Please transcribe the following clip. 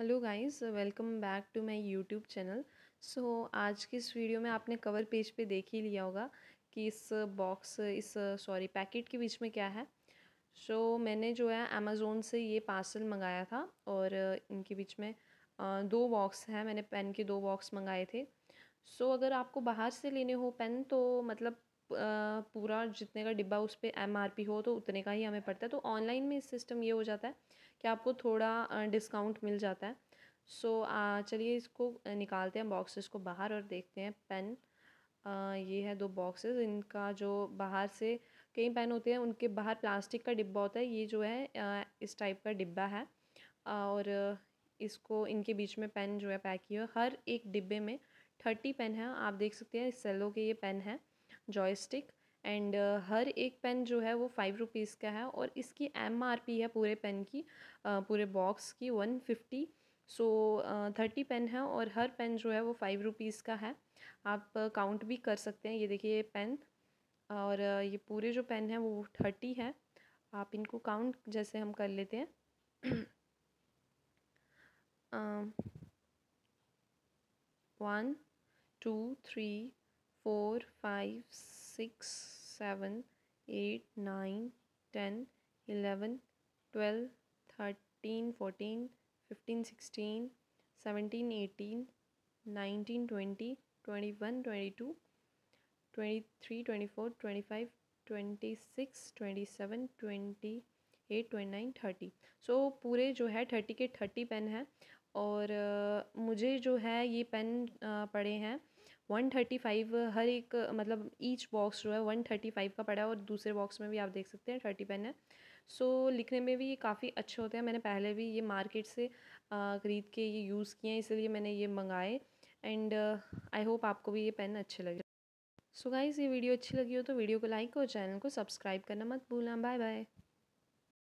hello guys welcome back to my YouTube channel so आज की इस वीडियो में आपने कवर पेज पे देख ही लिया होगा कि इस बॉक्स इस सॉरी पैकेट के बीच में क्या है सो so, मैंने जो है अमेज़ोन से ये पार्सल मंगाया था और इनके बीच में दो बॉक्स हैं मैंने पेन के दो बॉक्स मंगाए थे सो so, अगर आपको बाहर से लेने हो पेन तो मतलब पूरा जितने का डिब्बा उस पर एम आर पी हो तो उतने का ही हमें पड़ता है तो ऑनलाइन में इस सिस्टम ये हो जाता है कि आपको थोड़ा डिस्काउंट मिल जाता है सो so, चलिए इसको निकालते हैं बॉक्सेस को बाहर और देखते हैं पेन ये है दो बॉक्सेस इनका जो बाहर से कई पेन होते हैं उनके बाहर प्लास्टिक का डिब्बा होता है ये जो है आ, इस टाइप का डिब्बा है और इसको इनके बीच में पेन जो है पैक किया हर एक डिब्बे में थर्टी पेन है आप देख सकते हैं सेलो के ये पेन हैं जॉयस्टिक एंड uh, हर एक पेन जो है वो फ़ाइव रुपीज़ का है और इसकी एम आर पी है पूरे पेन की पूरे बॉक्स की one fifty so thirty pen है और हर पेन जो है वो फ़ाइव रुपीज़ का है आप काउंट भी कर सकते हैं ये देखिए ये पेन और ये पूरे जो पेन है वो थर्टी है आप इनको काउंट जैसे हम कर लेते हैं one two three four five six seven eight nine ten eleven twelve thirteen fourteen fifteen sixteen seventeen eighteen nineteen twenty twenty one twenty two twenty three twenty four twenty five twenty six twenty seven twenty eight twenty nine thirty so पूरे जो है thirty के thirty pen हैं और मुझे जो है ये पेन पड़े हैं वन थर्टी फाइव हर एक मतलब ईच बॉक्स जो है वन थर्टी फाइव का पड़ा है और दूसरे बॉक्स में भी आप देख सकते हैं थर्टी पेन है सो so, लिखने में भी ये काफ़ी अच्छे होते हैं मैंने पहले भी ये मार्केट से ख़रीद के ये यूज़ किए हैं इसलिए मैंने ये मंगाए एंड आई होप आपको भी ये पेन अच्छे लगे सो so गाइज ये वीडियो अच्छी लगी हो तो वीडियो को लाइक और चैनल को सब्सक्राइब करना मत भूलना बाय बाय